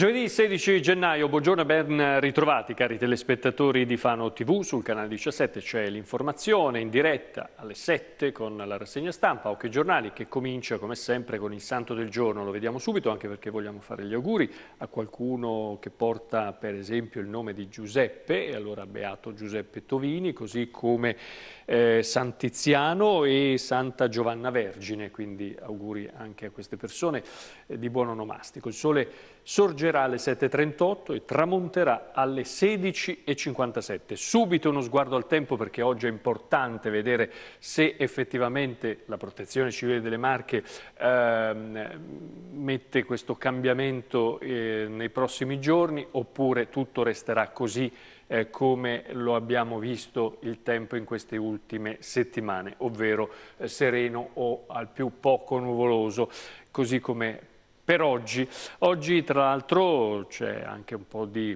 Giovedì 16 gennaio, buongiorno e ben ritrovati cari telespettatori di Fano TV, sul canale 17 c'è l'informazione in diretta alle 7 con la rassegna stampa, Occhi Giornali che comincia come sempre con il santo del giorno, lo vediamo subito anche perché vogliamo fare gli auguri a qualcuno che porta per esempio il nome di Giuseppe, e allora Beato Giuseppe Tovini, così come eh, San Tiziano e Santa Giovanna Vergine, quindi auguri anche a queste persone eh, di buon onomastico. Il sole sorgerà alle 7.38 e tramonterà alle 16.57. Subito uno sguardo al tempo perché oggi è importante vedere se effettivamente la protezione civile delle Marche ehm, mette questo cambiamento eh, nei prossimi giorni oppure tutto resterà così eh, come lo abbiamo visto il tempo in queste ultime settimane, ovvero eh, sereno o al più poco nuvoloso, così come per oggi. Oggi tra l'altro c'è anche un po' di,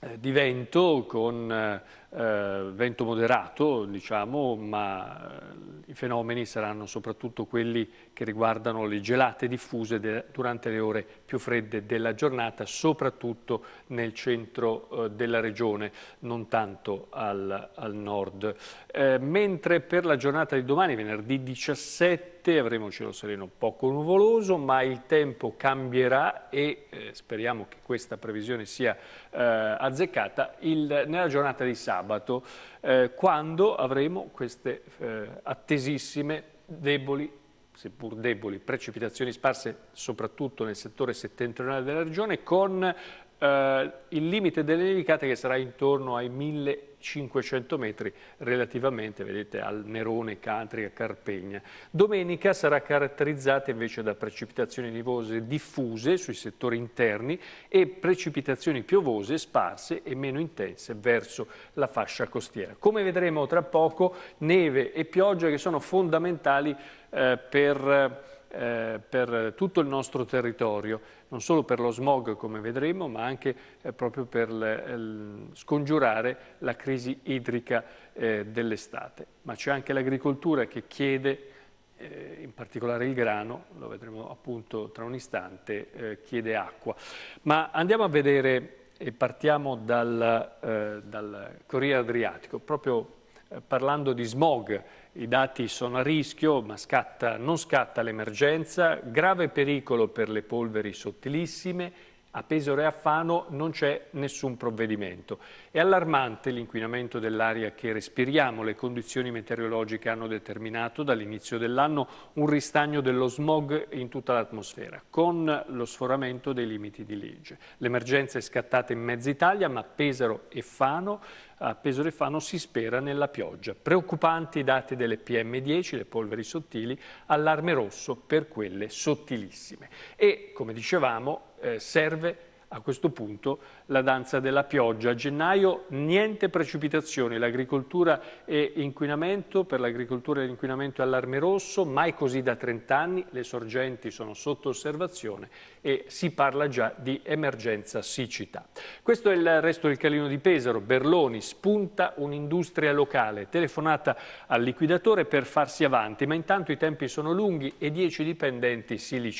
eh, di vento con eh, eh, vento moderato, diciamo, ma eh, i fenomeni saranno soprattutto quelli che riguardano le gelate diffuse de, durante le ore più fredde della giornata, soprattutto nel centro eh, della regione, non tanto al, al nord. Eh, mentre per la giornata di domani, venerdì 17, avremo cielo sereno poco nuvoloso, ma il tempo cambierà e eh, speriamo che questa previsione sia eh, azzeccata il, nella giornata di sabato sabato, eh, quando avremo queste eh, attesissime, deboli, seppur deboli, precipitazioni sparse soprattutto nel settore settentrionale della regione, con eh, il limite delle nevicate che sarà intorno ai 1000 500 metri relativamente vedete, al Nerone, Catria, Carpegna. Domenica sarà caratterizzata invece da precipitazioni nevose diffuse sui settori interni e precipitazioni piovose sparse e meno intense verso la fascia costiera. Come vedremo tra poco, neve e pioggia che sono fondamentali eh, per eh, per tutto il nostro territorio, non solo per lo smog come vedremo, ma anche eh, proprio per l, l, scongiurare la crisi idrica eh, dell'estate. Ma c'è anche l'agricoltura che chiede, eh, in particolare il grano, lo vedremo appunto tra un istante, eh, chiede acqua. Ma andiamo a vedere e partiamo dal, eh, dal Corriere Adriatico, proprio parlando di smog, i dati sono a rischio, ma scatta, non scatta l'emergenza, grave pericolo per le polveri sottilissime, a Pesaro e a Fano non c'è nessun provvedimento. È allarmante l'inquinamento dell'aria che respiriamo, le condizioni meteorologiche hanno determinato dall'inizio dell'anno un ristagno dello smog in tutta l'atmosfera, con lo sforamento dei limiti di legge. L'emergenza è scattata in mezza Italia, ma Pesaro e Fano a Pesolefano si spera nella pioggia. Preoccupanti i dati delle PM10, le polveri sottili, allarme rosso per quelle sottilissime. E, come dicevamo, eh, serve a questo punto la danza della pioggia. A gennaio niente precipitazioni, l'agricoltura e inquinamento, per l'agricoltura e l'inquinamento è allarme rosso, mai così da 30 anni, le sorgenti sono sotto osservazione e si parla già di emergenza siccità. Questo è il resto del calino di Pesaro, Berloni spunta un'industria locale, telefonata al liquidatore per farsi avanti, ma intanto i tempi sono lunghi e 10 dipendenti si licenziano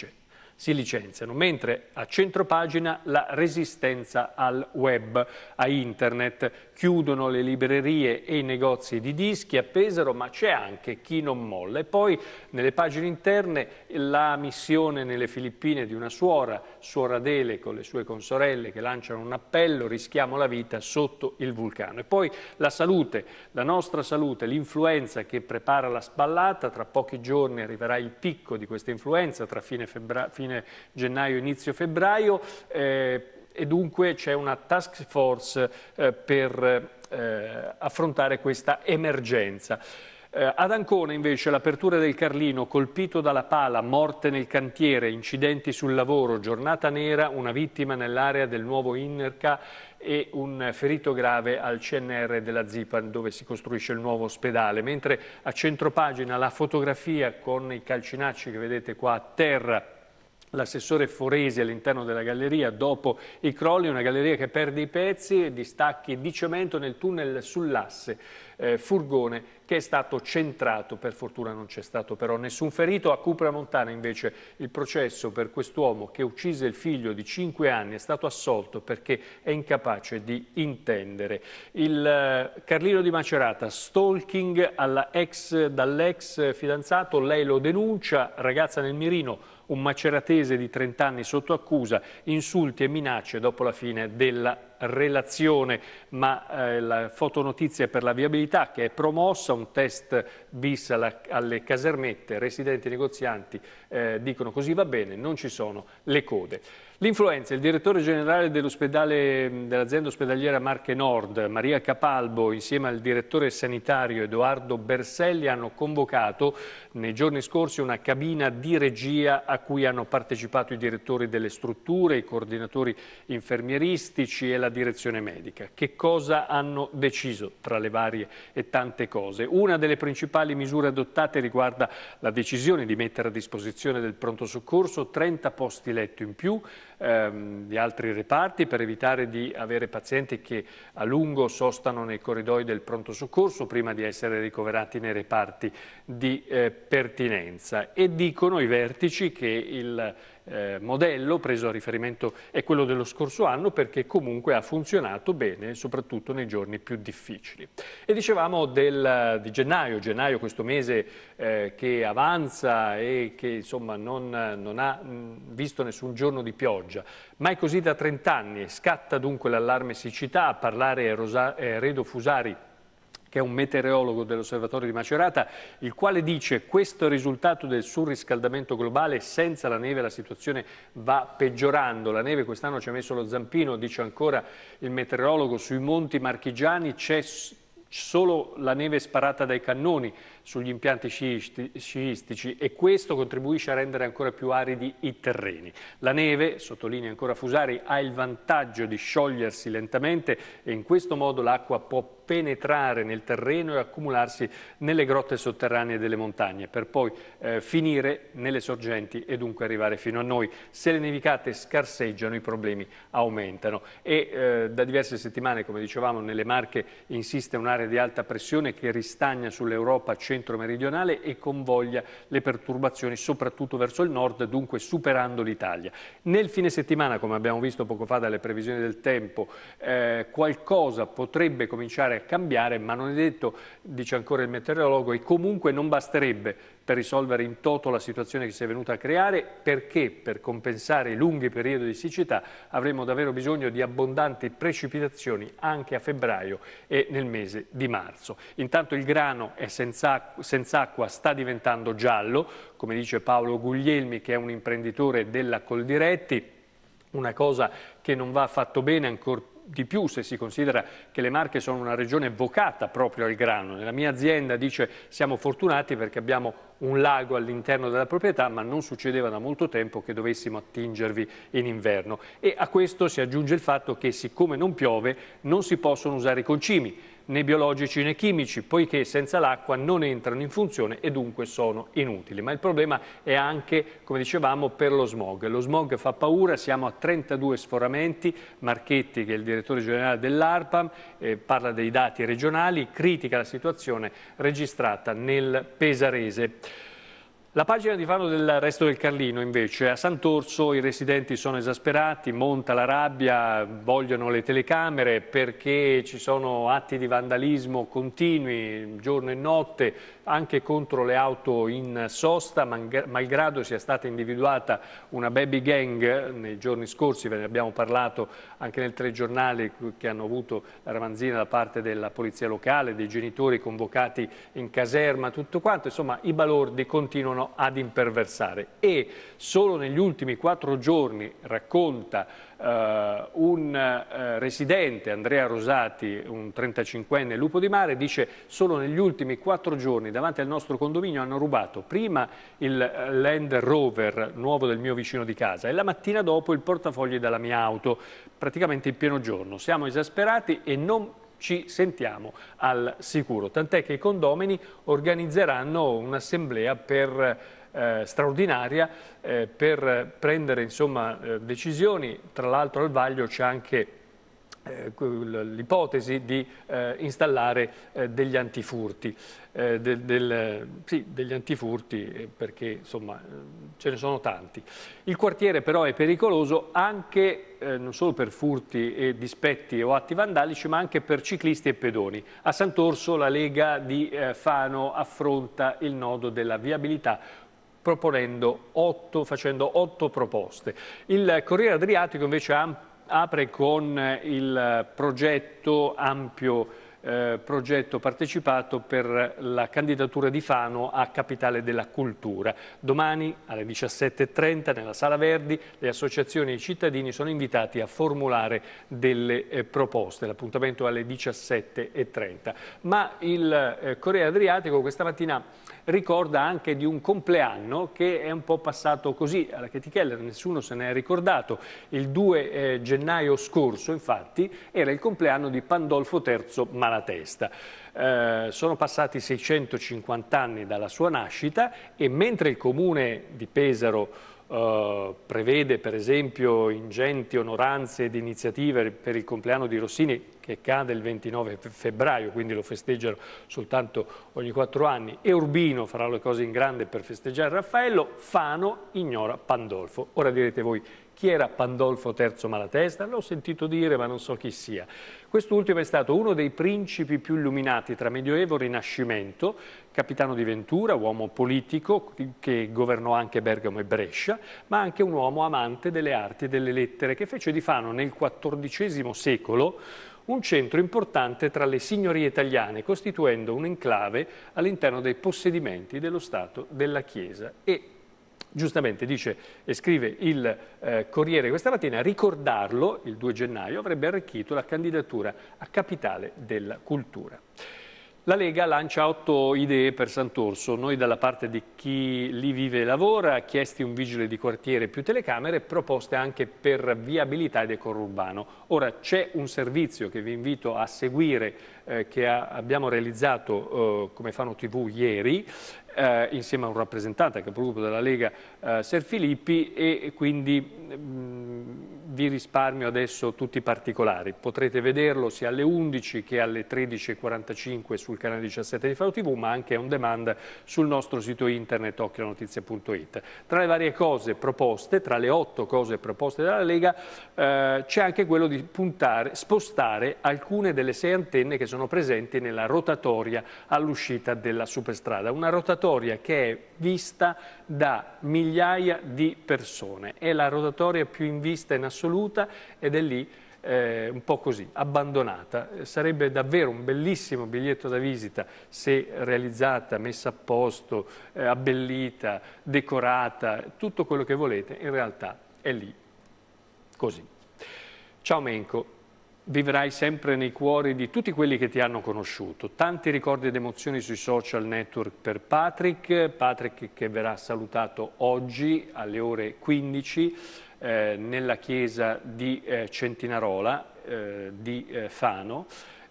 si licenziano, mentre a centropagina la resistenza al web, a internet. Chiudono le librerie e i negozi di dischi a Pesaro, ma c'è anche chi non molla. E poi nelle pagine interne la missione nelle Filippine di una suora, suora Adele con le sue consorelle che lanciano un appello, rischiamo la vita sotto il vulcano. E poi la salute, la nostra salute, l'influenza che prepara la spallata, tra pochi giorni arriverà il picco di questa influenza tra fine febbraio fine gennaio, inizio febbraio eh, e dunque c'è una task force eh, per eh, affrontare questa emergenza. Eh, ad Ancona invece l'apertura del Carlino, colpito dalla pala, morte nel cantiere, incidenti sul lavoro, giornata nera, una vittima nell'area del nuovo Innerca e un ferito grave al CNR della Zipan dove si costruisce il nuovo ospedale, mentre a centropagina la fotografia con i calcinacci che vedete qua a terra l'assessore Foresi all'interno della galleria dopo i crolli, una galleria che perde i pezzi, e distacchi di cemento nel tunnel sull'asse eh, furgone che è stato centrato, per fortuna non c'è stato però nessun ferito. A Cupra Montana invece il processo per quest'uomo che uccise il figlio di 5 anni è stato assolto perché è incapace di intendere. Il eh, Carlino di Macerata, stalking dall'ex dall fidanzato, lei lo denuncia, ragazza nel mirino un maceratese di 30 anni sotto accusa, insulti e minacce dopo la fine della relazione, ma eh, la fotonotizia per la viabilità che è promossa, un test bis alla, alle casermette, residenti e negozianti eh, dicono così va bene, non ci sono le code. L'influenza, il direttore generale dell'azienda ospedaliera Marche Nord, Maria Capalbo, insieme al direttore sanitario Edoardo Berselli hanno convocato nei giorni scorsi una cabina di regia a cui hanno partecipato i direttori delle strutture, i coordinatori infermieristici e la direzione medica. Che cosa hanno deciso tra le varie e tante cose? Una delle principali misure adottate riguarda la decisione di mettere a disposizione del pronto soccorso 30 posti letto in più ehm, di altri reparti per evitare di avere pazienti che a lungo sostano nei corridoi del pronto soccorso prima di essere ricoverati nei reparti di eh, pertinenza. E dicono i vertici che il eh, modello preso a riferimento è quello dello scorso anno perché comunque ha funzionato bene, soprattutto nei giorni più difficili. E dicevamo del, di gennaio, gennaio questo mese eh, che avanza e che insomma non, non ha mh, mm, visto nessun giorno di pioggia, ma è così da 30 anni, scatta dunque l'allarme siccità, a parlare Rosa, eh, Redo Fusari che è un meteorologo dell'osservatorio di Macerata, il quale dice che questo risultato del surriscaldamento globale, senza la neve la situazione va peggiorando, la neve quest'anno ci ha messo lo zampino, dice ancora il meteorologo, sui monti marchigiani c'è solo la neve sparata dai cannoni sugli impianti sciistici e questo contribuisce a rendere ancora più aridi i terreni. La neve, sottolinea ancora Fusari, ha il vantaggio di sciogliersi lentamente e in questo modo l'acqua può penetrare nel terreno e accumularsi nelle grotte sotterranee delle montagne per poi eh, finire nelle sorgenti e dunque arrivare fino a noi. Se le nevicate scarseggiano i problemi aumentano e eh, da diverse settimane, come dicevamo, nelle Marche insiste un'area di alta pressione che ristagna sull'Europa centro-meridionale e convoglia le perturbazioni soprattutto verso il nord, dunque superando l'Italia. Nel fine settimana, come abbiamo visto poco fa dalle previsioni del tempo, eh, qualcosa potrebbe cominciare andare a cambiare, ma non è detto, dice ancora il meteorologo, e comunque non basterebbe per risolvere in toto la situazione che si è venuta a creare, perché per compensare i lunghi periodi di siccità avremo davvero bisogno di abbondanti precipitazioni anche a febbraio e nel mese di marzo. Intanto il grano è senza, senza acqua, sta diventando giallo, come dice Paolo Guglielmi che è un imprenditore della Coldiretti, una cosa che non va affatto bene, ancora più di più se si considera che le Marche sono una regione vocata proprio al grano. Nella mia azienda dice siamo fortunati perché abbiamo un lago all'interno della proprietà, ma non succedeva da molto tempo che dovessimo attingervi in inverno. E a questo si aggiunge il fatto che siccome non piove non si possono usare i concimi né biologici né chimici, poiché senza l'acqua non entrano in funzione e dunque sono inutili. Ma il problema è anche, come dicevamo, per lo smog. Lo smog fa paura, siamo a 32 sforamenti, Marchetti, che è il direttore generale dell'ARPAM, eh, parla dei dati regionali, critica la situazione registrata nel Pesarese. La pagina di fanno del resto del Carlino invece, a Sant'Orso i residenti sono esasperati, monta la rabbia, vogliono le telecamere perché ci sono atti di vandalismo continui giorno e notte, anche contro le auto in sosta, malgrado sia stata individuata una baby gang nei giorni scorsi, ve ne abbiamo parlato anche nel tre giornali che hanno avuto la ramanzina da parte della polizia locale, dei genitori convocati in caserma, tutto quanto, insomma i balordi continuano ad imperversare e solo negli ultimi quattro giorni, racconta eh, un eh, residente, Andrea Rosati, un 35enne lupo di mare, dice solo negli ultimi quattro giorni davanti al nostro condominio hanno rubato prima il eh, Land Rover nuovo del mio vicino di casa e la mattina dopo il portafogli della mia auto, praticamente in pieno giorno. Siamo esasperati e non ci sentiamo al sicuro, tant'è che i condomini organizzeranno un'assemblea per eh, straordinaria eh, per prendere insomma, eh, decisioni, tra l'altro al vaglio c'è anche eh, l'ipotesi di eh, installare degli antifurti, del, del, sì, degli antifurti perché insomma, ce ne sono tanti. Il quartiere però è pericoloso anche non solo per furti e dispetti o atti vandalici ma anche per ciclisti e pedoni. A Sant'Orso la Lega di Fano affronta il nodo della viabilità proponendo otto, facendo otto proposte. Il Corriere Adriatico invece apre con eh, il progetto ampio eh, progetto partecipato per la candidatura di Fano a Capitale della Cultura. Domani alle 17.30 nella Sala Verdi le associazioni e i cittadini sono invitati a formulare delle eh, proposte. L'appuntamento è alle 17.30. Ma il eh, Corriere Adriatico questa mattina ricorda anche di un compleanno che è un po' passato così alla chetichella, nessuno se ne è ricordato. Il 2 eh, gennaio scorso, infatti, era il compleanno di Pandolfo III Malatesta. Eh, sono passati 650 anni dalla sua nascita e mentre il comune di Pesaro eh, prevede per esempio ingenti onoranze ed iniziative per il compleanno di Rossini che cade il 29 febbraio, quindi lo festeggiano soltanto ogni quattro anni, e Urbino farà le cose in grande per festeggiare Raffaello, Fano ignora Pandolfo. Ora direte voi chi era Pandolfo III Malatesta? L'ho sentito dire, ma non so chi sia. Quest'ultimo è stato uno dei principi più illuminati tra Medioevo e Rinascimento, capitano di Ventura, uomo politico che governò anche Bergamo e Brescia, ma anche un uomo amante delle arti e delle lettere, che fece di Fano nel XIV secolo un centro importante tra le signorie italiane, costituendo un enclave all'interno dei possedimenti dello Stato, della Chiesa e giustamente dice e scrive il eh, Corriere questa mattina, ricordarlo il 2 gennaio avrebbe arricchito la candidatura a capitale della cultura. La Lega lancia otto idee per Sant'Orso, noi dalla parte di chi lì vive e lavora, chiesti un vigile di quartiere più telecamere, proposte anche per viabilità ed ecorurbano. Ora c'è un servizio che vi invito a seguire eh, che abbiamo realizzato eh, come Fano TV ieri eh, insieme a un rappresentante capogruppo della Lega Ser Filippi e quindi mm, vi risparmio adesso tutti i particolari. Potrete vederlo sia alle 11 che alle 13.45 sul canale 17 di Fano TV ma anche on demand sul nostro sito internet occhionotizia.it. Tra le varie cose proposte, tra le otto cose proposte dalla Lega c'è anche quello di puntare, spostare alcune delle sei antenne che sono sono presenti nella rotatoria all'uscita della superstrada. Una rotatoria che è vista da migliaia di persone. È la rotatoria più in vista in assoluta ed è lì eh, un po' così, abbandonata. Sarebbe davvero un bellissimo biglietto da visita se realizzata, messa a posto, eh, abbellita, decorata, tutto quello che volete, in realtà è lì, così. Ciao Menco vivrai sempre nei cuori di tutti quelli che ti hanno conosciuto. Tanti ricordi ed emozioni sui social network per Patrick, Patrick che verrà salutato oggi alle ore 15 eh, nella chiesa di eh, Centinarola eh, di eh, Fano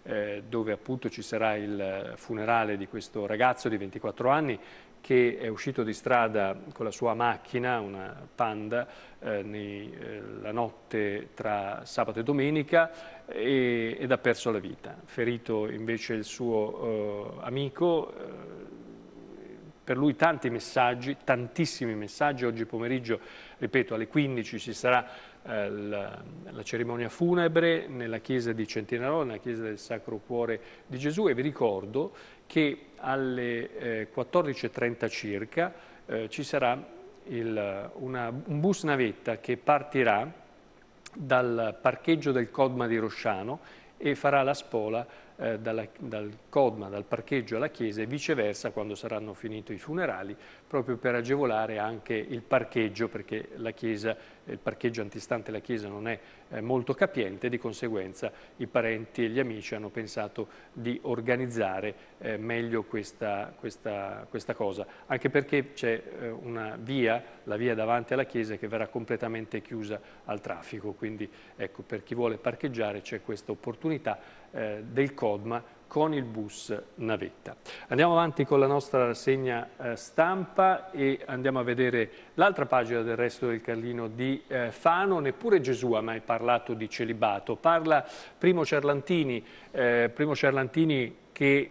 eh, dove appunto ci sarà il funerale di questo ragazzo di 24 anni che è uscito di strada con la sua macchina, una Panda, eh, nei, eh, la notte tra sabato e domenica e, ed ha perso la vita. Ferito invece il suo eh, amico, eh, per lui tanti messaggi, tantissimi messaggi. Oggi pomeriggio, ripeto, alle 15 ci sarà eh, la, la, cerimonia funebre nella chiesa di Centinarola, nella chiesa del Sacro Cuore di Gesù e vi ricordo che alle 14.30 eh, circa eh, ci sarà il, una, un bus navetta che partirà dal parcheggio del Codma di Rosciano e farà la spola eh, dalla, dal CODMA, dal parcheggio alla chiesa e viceversa quando saranno finiti i funerali, proprio per agevolare anche il parcheggio, perché la chiesa, il parcheggio antistante la chiesa non è eh, molto capiente, di conseguenza i parenti e gli amici hanno pensato di organizzare eh, meglio questa, questa, questa, cosa, anche perché c'è eh, una via, la via davanti alla chiesa, che verrà completamente chiusa al traffico, quindi ecco, per chi vuole parcheggiare c'è questa opportunità eh, del CODMA con il bus navetta. Andiamo avanti con la nostra rassegna eh, stampa e andiamo a vedere l'altra pagina del resto del Carlino di eh, Fano. Neppure Gesù ha mai parlato di celibato. Parla Primo Cerlantini, eh, Primo Cerlantini che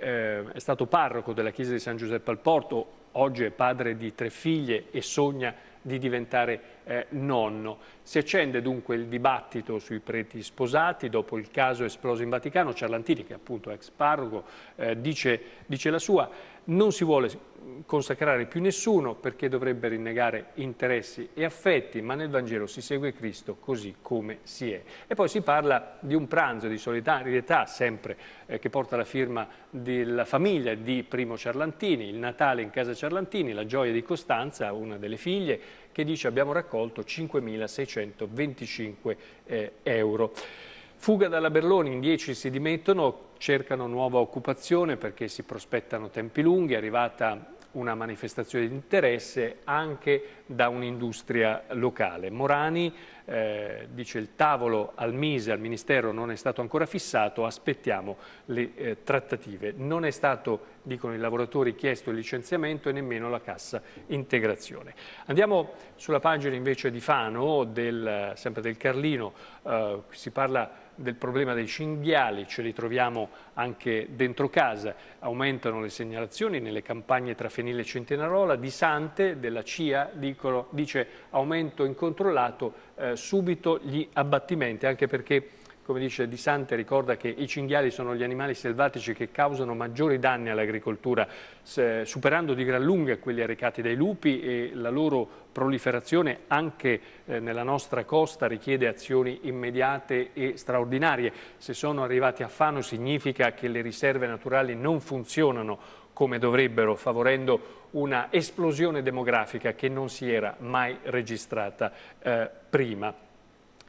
eh, è stato parroco della chiesa di San Giuseppe al Porto, oggi è padre di tre figlie e sogna di diventare eh, nonno. Si accende dunque il dibattito sui preti sposati dopo il caso esploso in Vaticano. Ciarlantini, che appunto è ex parroco, eh, dice, dice la sua non si vuole consacrare più nessuno perché dovrebbe rinnegare interessi e affetti, ma nel Vangelo si segue Cristo così come si è. E poi si parla di un pranzo di solidarietà, sempre eh, che porta la firma della famiglia di Primo Ciarlantini, il Natale in casa Ciarlantini, la gioia di Costanza, una delle figlie, che dice abbiamo raccolto 5.625 eh, euro. Fuga dalla Berloni, in dieci si dimettono, cercano nuova occupazione perché si prospettano tempi lunghi, è arrivata una manifestazione di interesse anche da un'industria locale. Morani eh, dice il tavolo al Mise, al Ministero, non è stato ancora fissato, aspettiamo le eh, trattative. Non è stato, dicono i lavoratori, chiesto il licenziamento e nemmeno la cassa integrazione. Andiamo sulla pagina invece di Fano, del, sempre del Carlino, eh, si parla del problema dei cinghiali, ce li troviamo anche dentro casa, aumentano le segnalazioni nelle campagne tra Fenile e Centenarola, di Sante, della CIA, dicono, dice aumento incontrollato, eh, subito gli abbattimenti, anche perché come dice Di Sante, ricorda che i cinghiali sono gli animali selvatici che causano maggiori danni all'agricoltura, superando di gran lunga quelli arrecati dai lupi e la loro proliferazione anche eh, nella nostra costa richiede azioni immediate e straordinarie. Se sono arrivati a Fano significa che le riserve naturali non funzionano come dovrebbero, favorendo una esplosione demografica che non si era mai registrata eh, prima.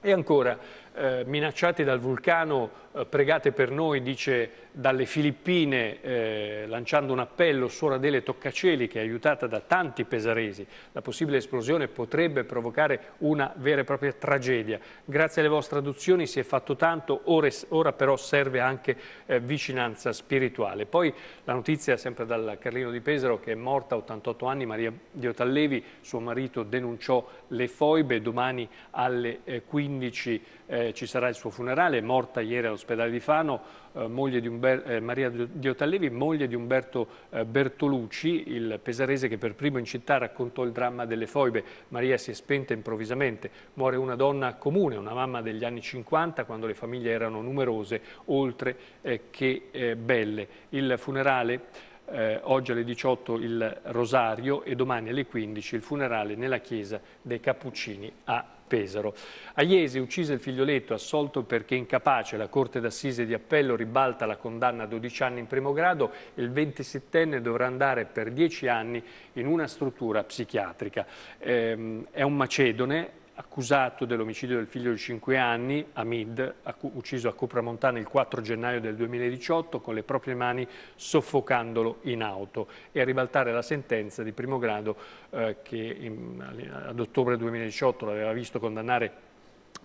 E ancora, eh, minacciati dal vulcano, eh, pregate per noi, dice dalle Filippine, eh, lanciando un appello, Suor Adele Toccaceli, che è aiutata da tanti pesaresi. La possibile esplosione potrebbe provocare una vera e propria tragedia. Grazie alle vostre adozioni si è fatto tanto, ora, ora però serve anche eh, vicinanza spirituale. Poi la notizia, sempre dal Carlino di Pesaro, che è morta a 88 anni, Maria Diotallevi, suo marito denunciò le foibe, domani alle 15 eh, eh eh, ci sarà il suo funerale, è morta ieri all'ospedale di Fano, eh, di Umber, eh, Maria Diotallevi, moglie di Umberto eh, Bertolucci, il pesarese che per primo in città raccontò il dramma delle foibe. Maria si è spenta improvvisamente, muore una donna comune, una mamma degli anni 50, quando le famiglie erano numerose, oltre eh, che eh, belle. Il funerale... Eh, oggi alle 18 il rosario e domani alle 15 il funerale nella chiesa dei Cappuccini a Pesaro. A uccise il figlioletto, assolto perché incapace, la Corte d'Assise di Appello ribalta la condanna a 12 anni in primo grado e il 27enne dovrà andare per 10 anni in una struttura psichiatrica. Ehm, è un macedone, accusato dell'omicidio del figlio di 5 anni, Hamid, ucciso a Copramontana il 4 gennaio del 2018 con le proprie mani soffocandolo in auto e a ribaltare la sentenza di primo grado eh, che in, ad ottobre 2018 l'aveva visto condannare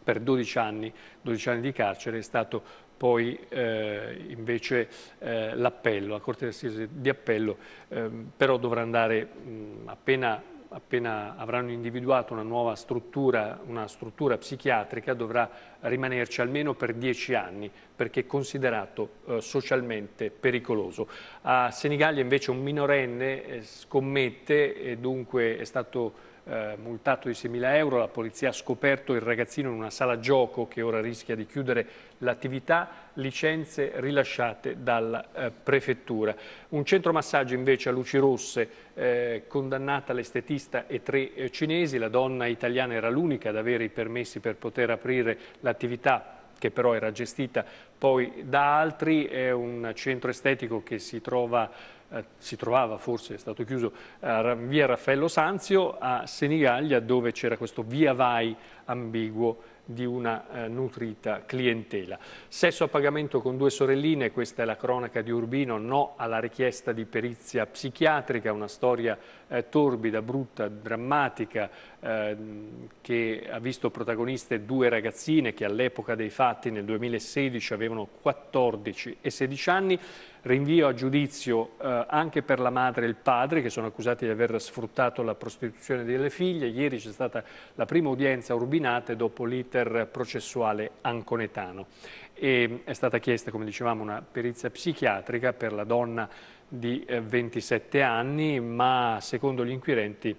per 12 anni, 12 anni di carcere, è stato poi eh, invece eh, l'appello, la Corte d'Assise di appello, ehm, però dovrà andare mh, appena appena avranno individuato una nuova struttura, una struttura psichiatrica, dovrà rimanerci almeno per dieci anni perché è considerato eh, socialmente pericoloso. A Senigallia invece un minorenne eh, scommette e dunque è stato eh, multato di 6.000 euro, la polizia ha scoperto il ragazzino in una sala gioco che ora rischia di chiudere l'attività, licenze rilasciate dalla eh, prefettura. Un centro massaggio invece a luci rosse, eh, condannata l'estetista e tre eh, cinesi, la donna italiana era l'unica ad avere i permessi per poter aprire l'attività che però era gestita poi da altri, è un centro estetico che si trova eh, si trovava, forse è stato chiuso, a via Raffaello Sanzio a Senigallia dove c'era questo via vai ambiguo di una eh, nutrita clientela. Sesso a pagamento con due sorelline, questa è la cronaca di Urbino, no alla richiesta di perizia psichiatrica, una storia eh, torbida, brutta, drammatica, Ehm, che ha visto protagoniste due ragazzine che all'epoca dei fatti nel 2016 avevano 14 e 16 anni, rinvio a giudizio eh, anche per la madre e il padre che sono accusati di aver sfruttato la prostituzione delle figlie, ieri c'è stata la prima udienza urbinate dopo l'iter processuale anconetano e eh, è stata chiesta come dicevamo una perizia psichiatrica per la donna di 27 eh, anni ma secondo gli inquirenti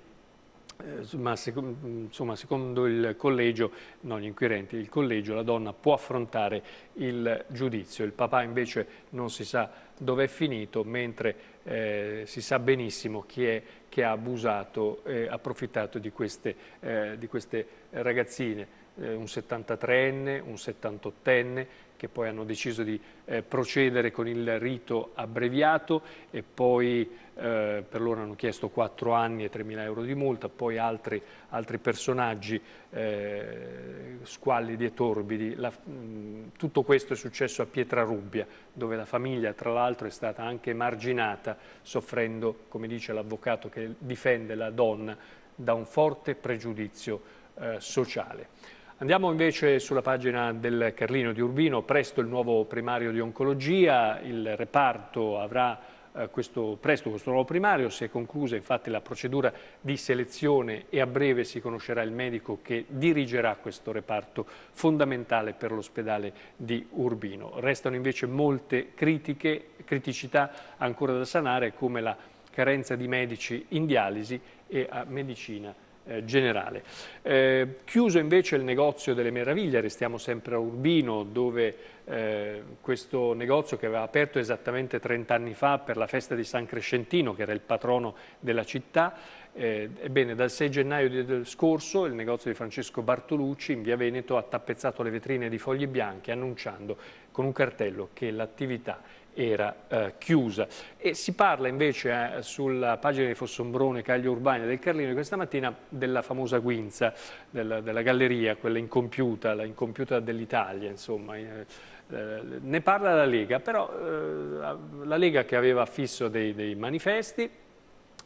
eh, ma insomma, secondo il collegio, non gli inquirenti, il collegio la donna può affrontare il giudizio, il papà invece non si sa dove è finito, mentre eh, si sa benissimo chi è che ha abusato e approfittato di queste, eh, di queste ragazzine, eh, un 73enne, un 78enne, che poi hanno deciso di eh, procedere con il rito abbreviato e poi eh, per loro hanno chiesto 4 anni e 3.000 euro di multa, poi altri, altri personaggi eh, squallidi e torbidi. La, mh, tutto questo è successo a Pietrarubbia, dove la famiglia tra l'altro è stata anche emarginata, soffrendo, come dice l'avvocato che difende la donna, da un forte pregiudizio eh, sociale. Andiamo invece sulla pagina del Carlino di Urbino, presto il nuovo primario di oncologia, il reparto avrà eh, questo, presto questo nuovo primario, si è conclusa infatti la procedura di selezione e a breve si conoscerà il medico che dirigerà questo reparto fondamentale per l'ospedale di Urbino. Restano invece molte critiche, criticità ancora da sanare come la carenza di medici in dialisi e a medicina eh, generale. Eh, chiuso invece il negozio delle meraviglie, restiamo sempre a Urbino, dove eh, questo negozio che aveva aperto esattamente 30 anni fa per la festa di San Crescentino, che era il patrono della città, eh, ebbene dal 6 gennaio del scorso il negozio di Francesco Bartolucci in via Veneto ha tappezzato le vetrine di fogli bianchi annunciando con un cartello che l'attività era eh, chiusa. E si parla invece eh, sulla pagina di Fossombrone, Caglio Urbani del Carlino di questa mattina della famosa guinza, della, della galleria, quella incompiuta, la incompiuta dell'Italia, insomma. Eh, eh, ne parla la Lega, però eh, la Lega che aveva fisso dei, dei manifesti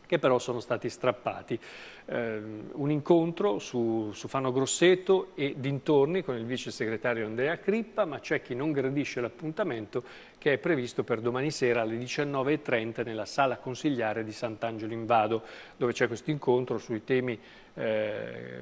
che però sono stati strappati. Ehm, un incontro su, su Fano Grosseto e dintorni con il vice segretario Andrea Crippa, ma c'è chi non gradisce l'appuntamento che è previsto per domani sera alle 19.30 nella sala consigliare di Sant'Angelo in Vado, dove c'è questo incontro sui temi eh,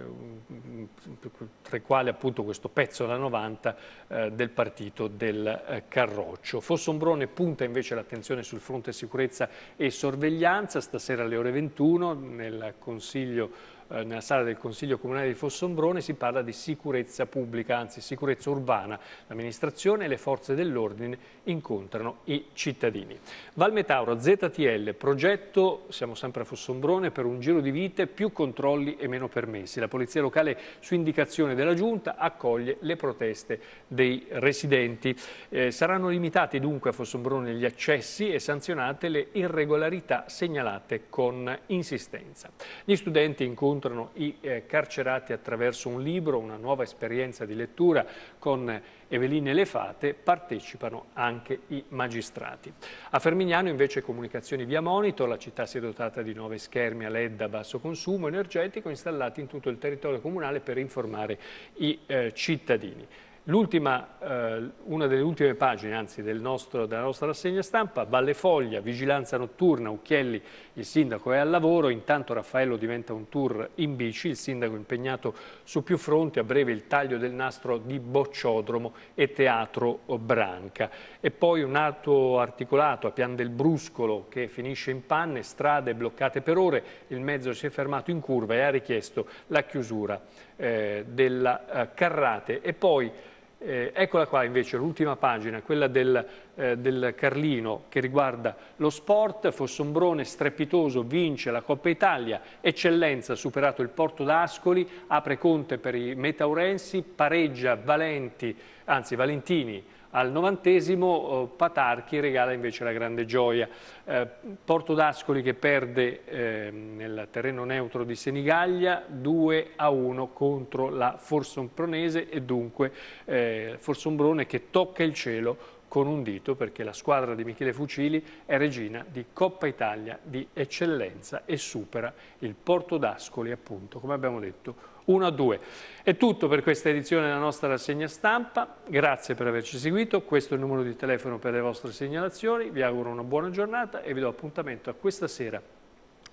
tra i quali appunto questo pezzo da 90 eh, del partito del eh, Carroccio. Fossombrone punta invece l'attenzione sul fronte sicurezza e sorveglianza, stasera alle ore 21 nel Consiglio Consiglio eh, nella sala del Consiglio Comunale di Fossombrone si parla di sicurezza pubblica, anzi sicurezza urbana. L'amministrazione e le forze dell'ordine incontrano i cittadini. Valmetauro, ZTL, progetto, siamo sempre a Fossombrone, per un giro di vite, più controlli e meno permessi. La Polizia Locale, su indicazione della Giunta, accoglie le proteste dei residenti. Eh, saranno limitati dunque a Fossombrone gli accessi e sanzionate le irregolarità segnalate con insistenza. Gli studenti incontrano incontrano i eh, carcerati attraverso un libro, una nuova esperienza di lettura con Eveline Lefate, partecipano anche i magistrati. A Fermignano invece comunicazioni via monitor, la città si è dotata di nove schermi a LED a basso consumo energetico installati in tutto il territorio comunale per informare i eh, cittadini eh, una delle ultime pagine anzi, del nostro, della nostra rassegna stampa, Valle Foglia, vigilanza notturna, Ucchielli, il sindaco è al lavoro, intanto Raffaello diventa un tour in bici, il sindaco impegnato su più fronti, a breve il taglio del nastro di Bocciodromo e Teatro Branca. E poi un atto articolato a Pian del Bruscolo che finisce in panne, strade bloccate per ore, il mezzo si è fermato in curva e ha richiesto la chiusura eh, della eh, carrate. E poi eh, eccola qua invece l'ultima pagina, quella del, eh, del, Carlino che riguarda lo sport, Fossombrone strepitoso vince la Coppa Italia, Eccellenza superato il Porto d'Ascoli, apre Conte per i Metaurensi, pareggia Valenti, anzi, Valentini al novantesimo eh, Patarchi regala invece la grande gioia. Eh, Porto d'Ascoli che perde eh, nel terreno neutro di Senigallia 2 a 1 contro la Forsompronese e dunque eh, Forsombrone che tocca il cielo con un dito perché la squadra di Michele Fucili è regina di Coppa Italia di eccellenza e supera il Porto d'Ascoli appunto, come abbiamo detto, 1 a 2. È tutto per questa edizione della nostra rassegna stampa, grazie per averci seguito, questo è il numero di telefono per le vostre segnalazioni, vi auguro una buona giornata e vi do appuntamento a questa sera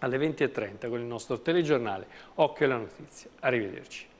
alle 20.30 con il nostro telegiornale Occhio alla notizia. Arrivederci.